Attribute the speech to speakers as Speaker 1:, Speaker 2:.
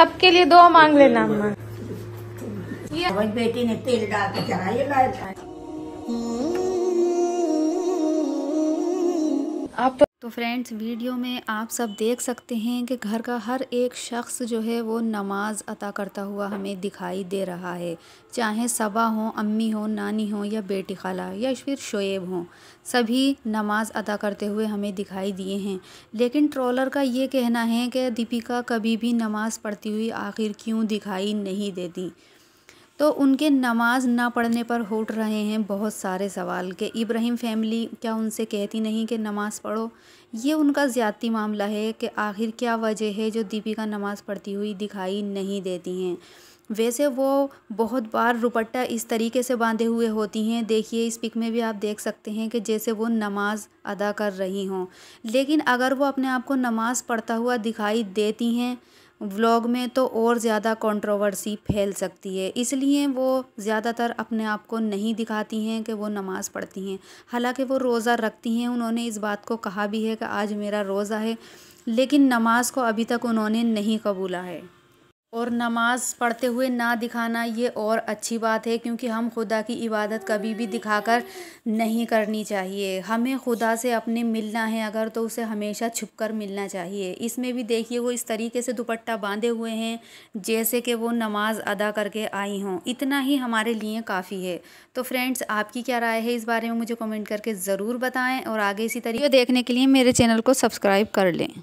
Speaker 1: सबके लिए दो मांग लेना अम्मा बेटी ने तेल डाल के आप तो तो फ्रेंड्स वीडियो में आप सब देख सकते हैं कि घर का हर एक शख्स जो है वो नमाज़ अता करता हुआ हमें दिखाई दे रहा है चाहे सबा हो अम्मी हो नानी हो या बेटी खाला या फिर शोएब हो सभी नमाज़ अदा करते हुए हमें दिखाई दिए हैं लेकिन ट्रॉलर का ये कहना है कि दीपिका कभी भी नमाज़ पढ़ती हुई आखिर क्यों दिखाई नहीं देती तो उनके नमाज ना पढ़ने पर होट रहे हैं बहुत सारे सवाल कि इब्राहिम फैमिली क्या उनसे कहती नहीं कि नमाज़ पढ़ो ये उनका ज़्यादती मामला है कि आखिर क्या वजह है जो दीपिका नमाज़ पढ़ती हुई दिखाई नहीं देती हैं वैसे वो बहुत बार रुपट्टा इस तरीके से बांधे हुए होती हैं देखिए इस पिक में भी आप देख सकते हैं कि जैसे वो नमाज अदा कर रही हों लेकिन अगर वो अपने आप को नमाज़ पढ़ता हुआ दिखाई देती हैं व्लॉग में तो और ज़्यादा कंट्रोवर्सी फैल सकती है इसलिए वो ज़्यादातर अपने आप को नहीं दिखाती हैं कि वो नमाज़ पढ़ती हैं हालांकि वो रोज़ा रखती हैं उन्होंने इस बात को कहा भी है कि आज मेरा रोज़ा है लेकिन नमाज़ को अभी तक उन्होंने नहीं कबूला है और नमाज़ पढ़ते हुए ना दिखाना ये और अच्छी बात है क्योंकि हम खुदा की इबादत कभी भी दिखाकर नहीं करनी चाहिए हमें खुदा से अपने मिलना है अगर तो उसे हमेशा छुप कर मिलना चाहिए इसमें भी देखिए वो इस तरीके से दुपट्टा बांधे हुए हैं जैसे कि वो नमाज़ अदा करके आई हों इतना ही हमारे लिए काफ़ी है तो फ्रेंड्स आपकी क्या राय है इस बारे में मुझे कमेंट करके ज़रूर बताएँ और आगे इसी तरीके देखने के लिए मेरे चैनल को सब्सक्राइब कर लें